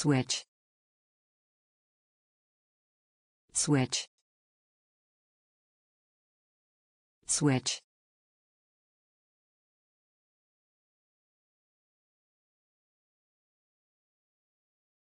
Switch. Switch. Switch.